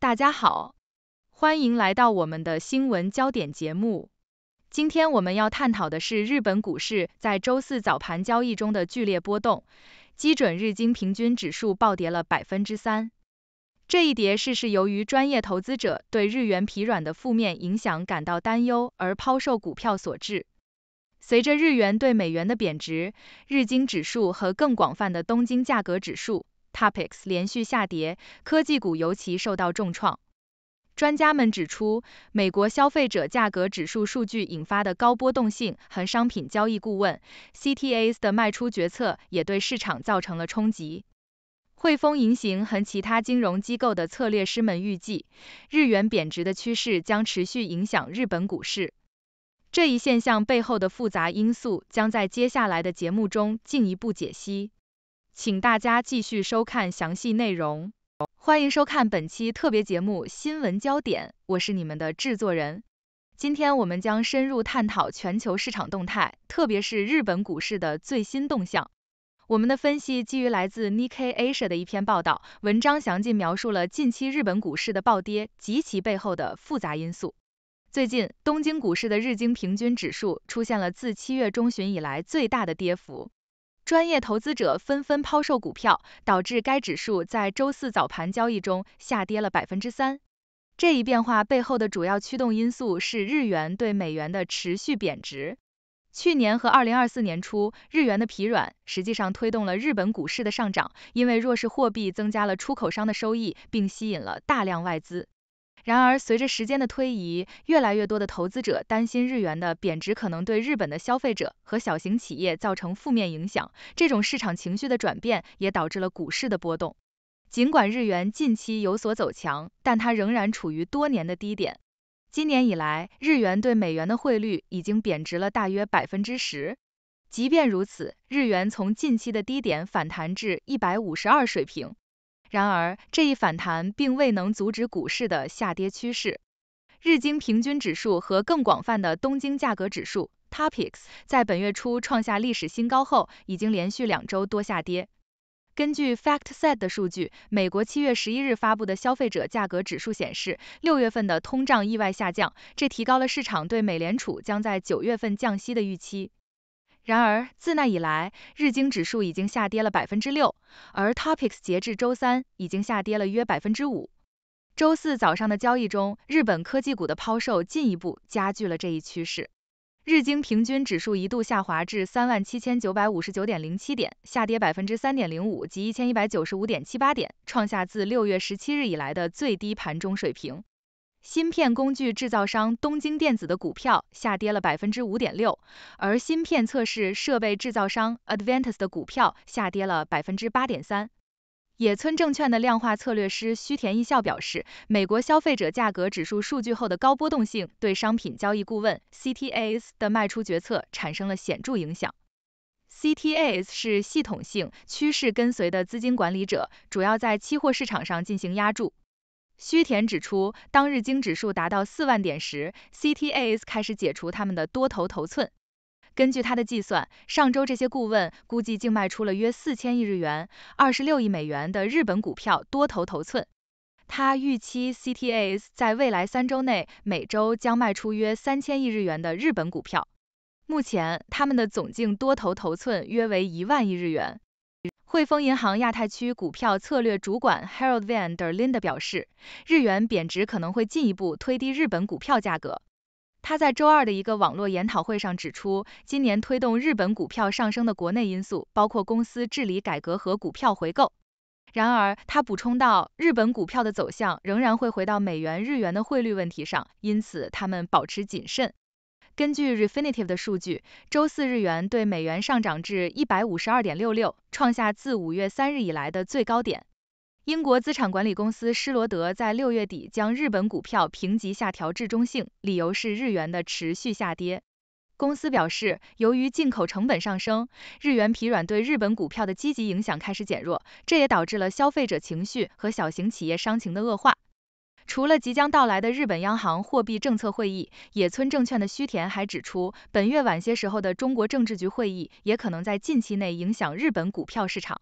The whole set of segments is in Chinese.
大家好，欢迎来到我们的新闻焦点节目。今天我们要探讨的是日本股市在周四早盘交易中的剧烈波动，基准日经平均指数暴跌了百分之三。这一跌势是由于专业投资者对日元疲软的负面影响感到担忧而抛售股票所致。随着日元对美元的贬值，日经指数和更广泛的东京价格指数。topics 连续下跌，科技股尤其受到重创。专家们指出，美国消费者价格指数数据引发的高波动性和商品交易顾问 （CTAs） 的卖出决策也对市场造成了冲击。汇丰银行和其他金融机构的策略师们预计，日元贬值的趋势将持续影响日本股市。这一现象背后的复杂因素将在接下来的节目中进一步解析。请大家继续收看详细内容。欢迎收看本期特别节目《新闻焦点》，我是你们的制作人。今天我们将深入探讨全球市场动态，特别是日本股市的最新动向。我们的分析基于来自 Nik Asia 的一篇报道，文章详尽描述了近期日本股市的暴跌及其背后的复杂因素。最近，东京股市的日经平均指数出现了自七月中旬以来最大的跌幅。专业投资者纷纷抛售股票，导致该指数在周四早盘交易中下跌了百分之三。这一变化背后的主要驱动因素是日元对美元的持续贬值。去年和二零二四年初，日元的疲软实际上推动了日本股市的上涨，因为弱势货币增加了出口商的收益，并吸引了大量外资。然而，随着时间的推移，越来越多的投资者担心日元的贬值可能对日本的消费者和小型企业造成负面影响。这种市场情绪的转变也导致了股市的波动。尽管日元近期有所走强，但它仍然处于多年的低点。今年以来，日元对美元的汇率已经贬值了大约百分之十。即便如此，日元从近期的低点反弹至一百五十二水平。然而，这一反弹并未能阻止股市的下跌趋势。日经平均指数和更广泛的东京价格指数 （Topix） 在本月初创下历史新高后，已经连续两周多下跌。根据 Factset 的数据，美国七月十一日发布的消费者价格指数显示，六月份的通胀意外下降，这提高了市场对美联储将在九月份降息的预期。然而，自那以来，日经指数已经下跌了百分之六，而 Topics 截至周三已经下跌了约百分之五。周四早上的交易中，日本科技股的抛售进一步加剧了这一趋势。日经平均指数一度下滑至三万七千九百五十九点零七点，下跌百分之三点零五，即一千一百九十五点七八点，创下自六月十七日以来的最低盘中水平。芯片工具制造商东京电子的股票下跌了百分之五点六，而芯片测试设备制造商 a d v a n t e s 的股票下跌了百分之八点三。野村证券的量化策略师须田义孝表示，美国消费者价格指数数据后的高波动性对商品交易顾问 CTA 的卖出决策产生了显著影响。CTAs 是系统性趋势跟随的资金管理者，主要在期货市场上进行押注。须田指出，当日经指数达到四万点时，CTAs 开始解除他们的多头头寸。根据他的计算，上周这些顾问估计净卖出了约四千亿日元（二十六亿美元）的日本股票多头头寸。他预期 CTAs 在未来三周内每周将卖出约三千亿日元的日本股票。目前，他们的总净多头头寸约为一万亿日元。汇丰银行亚太区股票策略主管 Harold van der Linde 表示，日元贬值可能会进一步推低日本股票价格。他在周二的一个网络研讨会上指出，今年推动日本股票上升的国内因素包括公司治理改革和股票回购。然而，他补充道，日本股票的走向仍然会回到美元日元的汇率问题上，因此他们保持谨慎。根据 Refinitive 的数据，周四日元对美元上涨至152.66，创下自五月三日以来的最高点。英国资产管理公司施罗德在六月底将日本股票评级下调至中性，理由是日元的持续下跌。公司表示，由于进口成本上升，日元疲软对日本股票的积极影响开始减弱，这也导致了消费者情绪和小型企业伤情的恶化。除了即将到来的日本央行货币政策会议，野村证券的须田还指出，本月晚些时候的中国政治局会议也可能在近期内影响日本股票市场。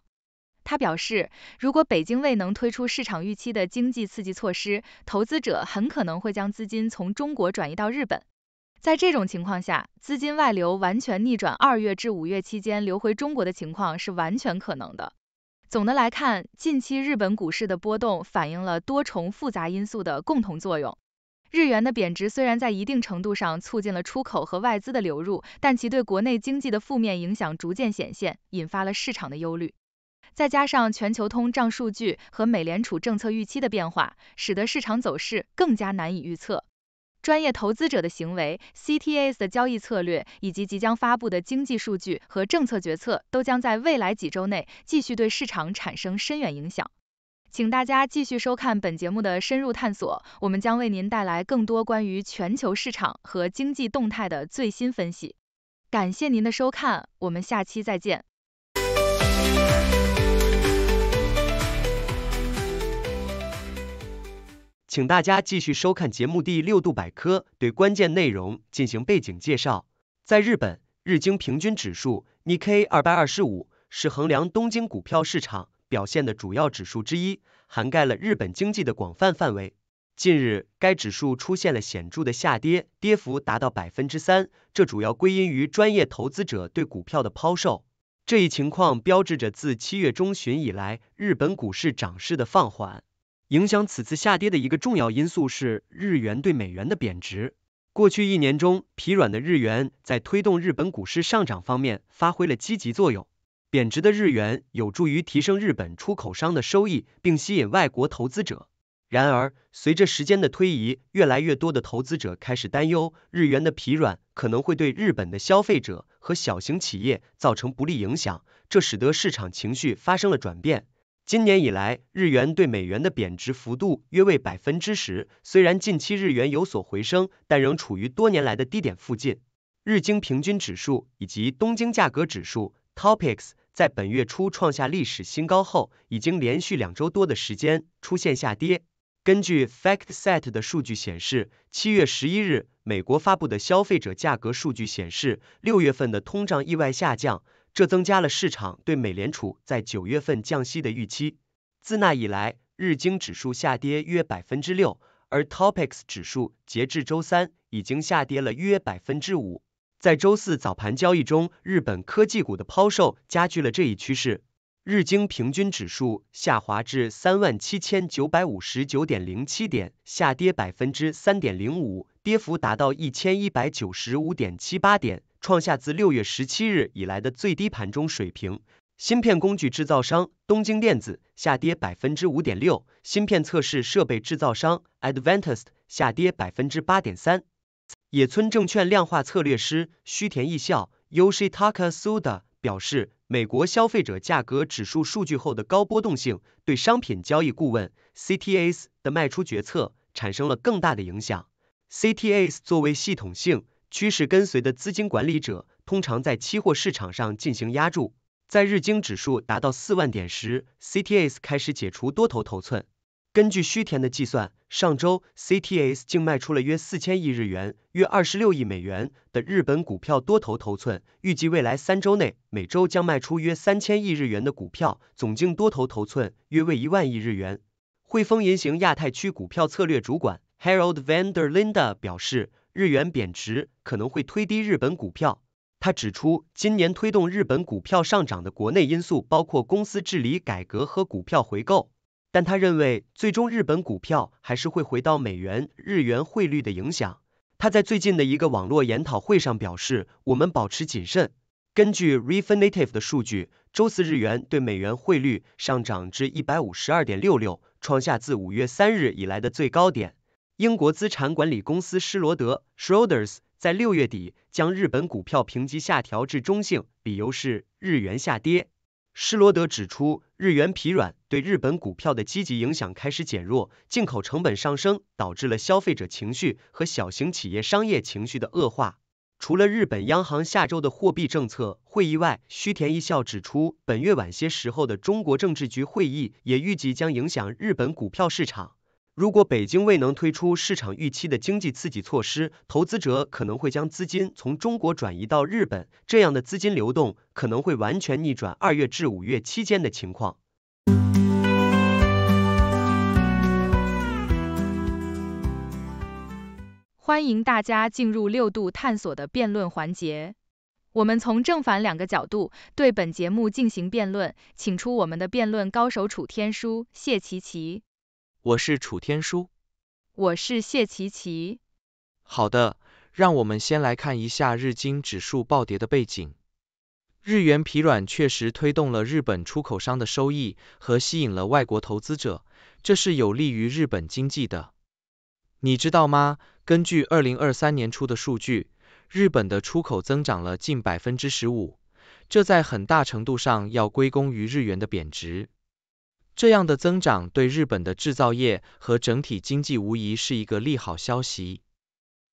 他表示，如果北京未能推出市场预期的经济刺激措施，投资者很可能会将资金从中国转移到日本。在这种情况下，资金外流完全逆转二月至五月期间流回中国的情况是完全可能的。总的来看，近期日本股市的波动反映了多重复杂因素的共同作用。日元的贬值虽然在一定程度上促进了出口和外资的流入，但其对国内经济的负面影响逐渐显现，引发了市场的忧虑。再加上全球通胀数据和美联储政策预期的变化，使得市场走势更加难以预测。专业投资者的行为、CTAs 的交易策略，以及即将发布的经济数据和政策决策，都将在未来几周内继续对市场产生深远影响。请大家继续收看本节目的深入探索，我们将为您带来更多关于全球市场和经济动态的最新分析。感谢您的收看，我们下期再见。请大家继续收看节目《第六度百科》，对关键内容进行背景介绍。在日本，日经平均指数 （Nikkei 225） 是衡量东京股票市场表现的主要指数之一，涵盖了日本经济的广泛范围。近日，该指数出现了显著的下跌，跌幅达到百分之三，这主要归因于专业投资者对股票的抛售。这一情况标志着自七月中旬以来日本股市涨势的放缓。影响此次下跌的一个重要因素是日元对美元的贬值。过去一年中，疲软的日元在推动日本股市上涨方面发挥了积极作用。贬值的日元有助于提升日本出口商的收益，并吸引外国投资者。然而，随着时间的推移，越来越多的投资者开始担忧日元的疲软可能会对日本的消费者和小型企业造成不利影响，这使得市场情绪发生了转变。今年以来，日元对美元的贬值幅度约为百分之十。虽然近期日元有所回升，但仍处于多年来的低点附近。日经平均指数以及东京价格指数 t o p i c s 在本月初创下历史新高后，已经连续两周多的时间出现下跌。根据 FactSet 的数据显示，七月十一日，美国发布的消费者价格数据显示，六月份的通胀意外下降。这增加了市场对美联储在九月份降息的预期。自那以来，日经指数下跌约百分之六，而 t o p i c s 指数截至周三已经下跌了约百分之五。在周四早盘交易中，日本科技股的抛售加剧了这一趋势。日经平均指数下滑至三万七千九百五十九点零七点，下跌百分之三点零五，跌幅达到一千一百九十五点七八点。创下自六月十七日以来的最低盘中水平。芯片工具制造商东京电子下跌百分之五点六，芯片测试设备制造商 Advantest 下跌百分之八点三。野村证券量化策略师须田义孝 o s h i t a k a s u d a 表示，美国消费者价格指数数据后的高波动性对商品交易顾问 （CTAs） 的卖出决策产生了更大的影响。CTAs 作为系统性趋势跟随的资金管理者通常在期货市场上进行押注。在日经指数达到四万点时 c t s 开始解除多头头寸。根据须田的计算，上周 c t s 净卖出了约四千亿日元（约二十六亿美元）的日本股票多头头寸。预计未来三周内，每周将卖出约三千亿日元的股票，总净多头头寸约为一万亿日元。汇丰银行亚太区股票策略主管 Harold Vanderlinda 表示。日元贬值可能会推低日本股票。他指出，今年推动日本股票上涨的国内因素包括公司治理改革和股票回购，但他认为最终日本股票还是会回到美元日元汇率的影响。他在最近的一个网络研讨会上表示：“我们保持谨慎。”根据 Refinitiv 的数据，周四日元对美元汇率上涨至一百五十二点六六，创下自五月三日以来的最高点。英国资产管理公司施罗德 （Schroders） 在六月底将日本股票评级下调至中性，理由是日元下跌。施罗德指出，日元疲软对日本股票的积极影响开始减弱，进口成本上升导致了消费者情绪和小型企业商业情绪的恶化。除了日本央行下周的货币政策会议外，须田一孝指出，本月晚些时候的中国政治局会议也预计将影响日本股票市场。如果北京未能推出市场预期的经济刺激措施，投资者可能会将资金从中国转移到日本，这样的资金流动可能会完全逆转二月至五月期间的情况。欢迎大家进入六度探索的辩论环节，我们从正反两个角度对本节目进行辩论，请出我们的辩论高手楚天舒、谢琪琪。我是楚天舒，我是谢琪琪。好的，让我们先来看一下日经指数暴跌的背景。日元疲软确实推动了日本出口商的收益和吸引了外国投资者，这是有利于日本经济的。你知道吗？根据2023年初的数据，日本的出口增长了近15%，这在很大程度上要归功于日元的贬值。这样的增长对日本的制造业和整体经济无疑是一个利好消息。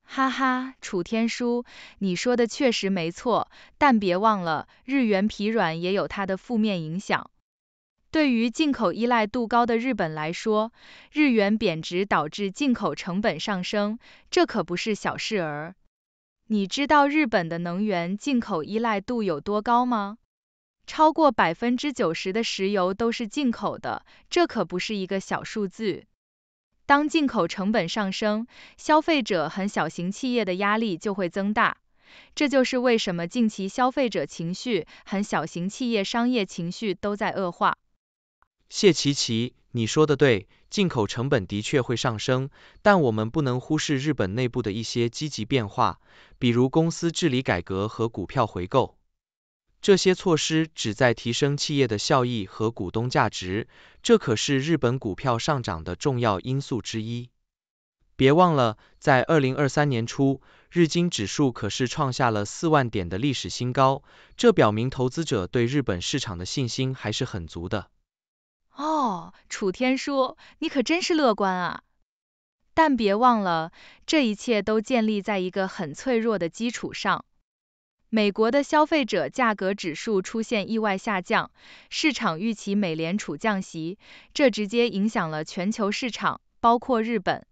哈哈，楚天舒，你说的确实没错，但别忘了，日元疲软也有它的负面影响。对于进口依赖度高的日本来说，日元贬值导致进口成本上升，这可不是小事。儿。你知道日本的能源进口依赖度有多高吗？超过百分之九十的石油都是进口的，这可不是一个小数字。当进口成本上升，消费者和小型企业的压力就会增大。这就是为什么近期消费者情绪和小型企业商业情绪都在恶化。谢琪琪，你说的对，进口成本的确会上升，但我们不能忽视日本内部的一些积极变化，比如公司治理改革和股票回购。这些措施旨在提升企业的效益和股东价值，这可是日本股票上涨的重要因素之一。别忘了，在二零二三年初，日经指数可是创下了四万点的历史新高，这表明投资者对日本市场的信心还是很足的。哦，楚天舒，你可真是乐观啊！但别忘了，这一切都建立在一个很脆弱的基础上。美国的消费者价格指数出现意外下降，市场预期美联储降息，这直接影响了全球市场，包括日本。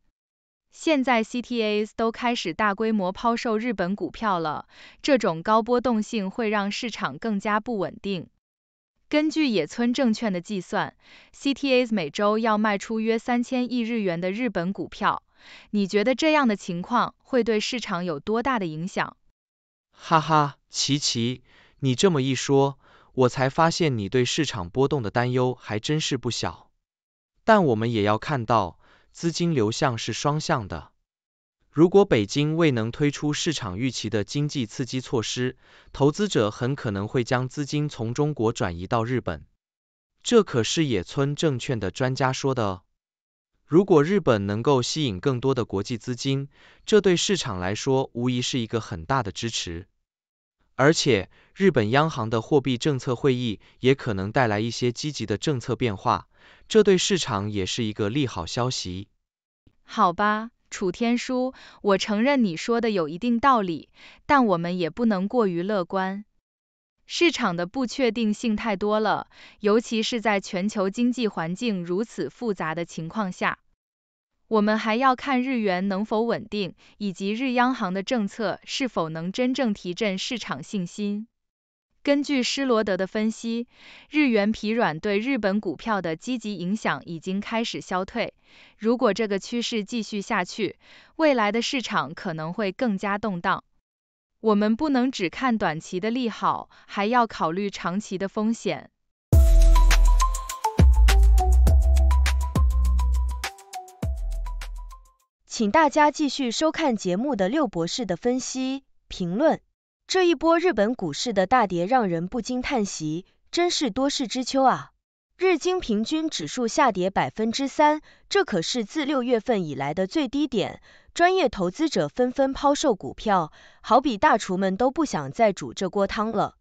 现在 CTAs 都开始大规模抛售日本股票了，这种高波动性会让市场更加不稳定。根据野村证券的计算，CTAs 每周要卖出约三千亿日元的日本股票，你觉得这样的情况会对市场有多大的影响？哈哈，琪琪，你这么一说，我才发现你对市场波动的担忧还真是不小。但我们也要看到，资金流向是双向的。如果北京未能推出市场预期的经济刺激措施，投资者很可能会将资金从中国转移到日本。这可是野村证券的专家说的。如果日本能够吸引更多的国际资金，这对市场来说无疑是一个很大的支持。而且，日本央行的货币政策会议也可能带来一些积极的政策变化，这对市场也是一个利好消息。好吧，楚天舒，我承认你说的有一定道理，但我们也不能过于乐观。市场的不确定性太多了，尤其是在全球经济环境如此复杂的情况下。我们还要看日元能否稳定，以及日央行的政策是否能真正提振市场信心。根据施罗德的分析，日元疲软对日本股票的积极影响已经开始消退。如果这个趋势继续下去，未来的市场可能会更加动荡。我们不能只看短期的利好，还要考虑长期的风险。请大家继续收看节目的六博士的分析评论。这一波日本股市的大跌让人不禁叹息，真是多事之秋啊！日经平均指数下跌百分之三，这可是自六月份以来的最低点。专业投资者纷纷抛售股票，好比大厨们都不想再煮这锅汤了。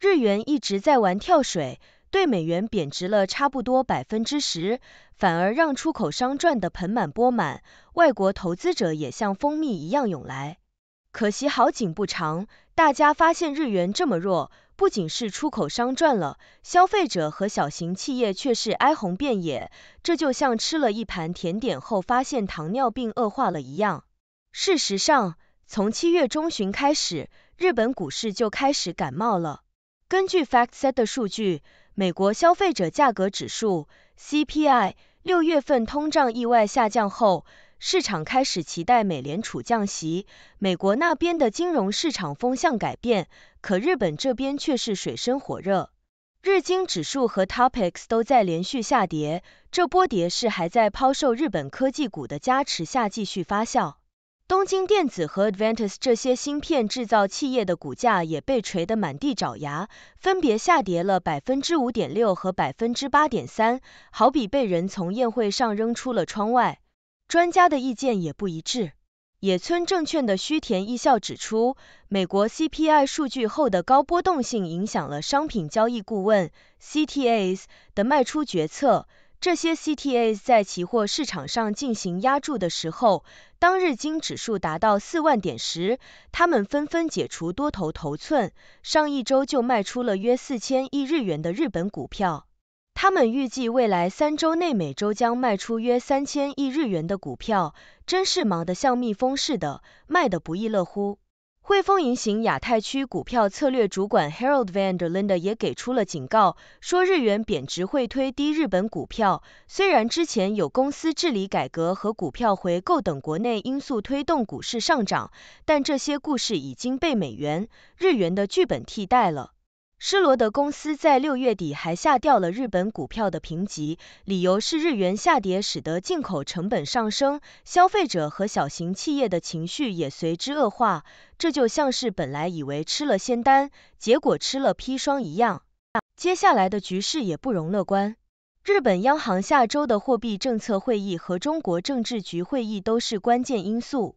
日元一直在玩跳水。对美元贬值了差不多百分之十，反而让出口商赚得盆满钵满，外国投资者也像蜂蜜一样涌来。可惜好景不长，大家发现日元这么弱，不仅是出口商赚了，消费者和小型企业却是哀鸿遍野。这就像吃了一盘甜点后发现糖尿病恶化了一样。事实上，从七月中旬开始，日本股市就开始感冒了。根据 Factset 的数据。美国消费者价格指数 （CPI） 六月份通胀意外下降后，市场开始期待美联储降息。美国那边的金融市场风向改变，可日本这边却是水深火热。日经指数和 t o p i c s 都在连续下跌，这波跌势还在抛售日本科技股的加持下继续发酵。东京电子和 Advantis 这些芯片制造企业的股价也被锤得满地找牙，分别下跌了百分之五点六和百分之八点三，好比被人从宴会上扔出了窗外。专家的意见也不一致。野村证券的须田义孝指出，美国 CPI 数据后的高波动性影响了商品交易顾问 CTA 的卖出决策。这些 CTAs 在期货市场上进行押注的时候，当日经指数达到四万点时，他们纷纷解除多头头寸。上一周就卖出了约四千亿日元的日本股票。他们预计未来三周内，每周将卖出约三千亿日元的股票，真是忙得像蜜蜂似的，卖得不亦乐乎。汇丰银行亚太区股票策略主管 Harold van der l i n d e 也给出了警告，说日元贬值会推低日本股票。虽然之前有公司治理改革和股票回购等国内因素推动股市上涨，但这些故事已经被美元、日元的剧本替代了。施罗德公司在六月底还下调了日本股票的评级，理由是日元下跌使得进口成本上升，消费者和小型企业的情绪也随之恶化。这就像是本来以为吃了仙丹，结果吃了砒霜一样。接下来的局势也不容乐观。日本央行下周的货币政策会议和中国政治局会议都是关键因素。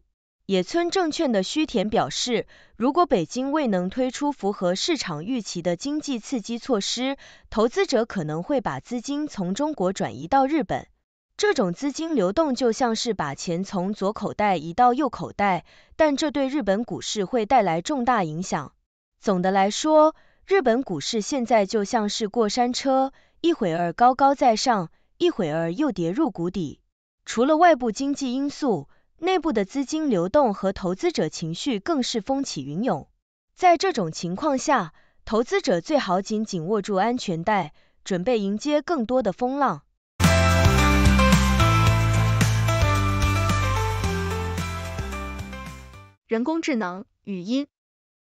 野村证券的须田表示，如果北京未能推出符合市场预期的经济刺激措施，投资者可能会把资金从中国转移到日本。这种资金流动就像是把钱从左口袋移到右口袋，但这对日本股市会带来重大影响。总的来说，日本股市现在就像是过山车，一会儿高高在上，一会儿又跌入谷底。除了外部经济因素，内部的资金流动和投资者情绪更是风起云涌。在这种情况下，投资者最好紧紧握住安全带，准备迎接更多的风浪。人工智能语音，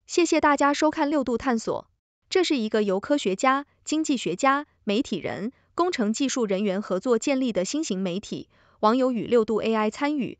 谢谢大家收看六度探索。这是一个由科学家、经济学家、媒体人、工程技术人员合作建立的新型媒体，网友与六度 AI 参与。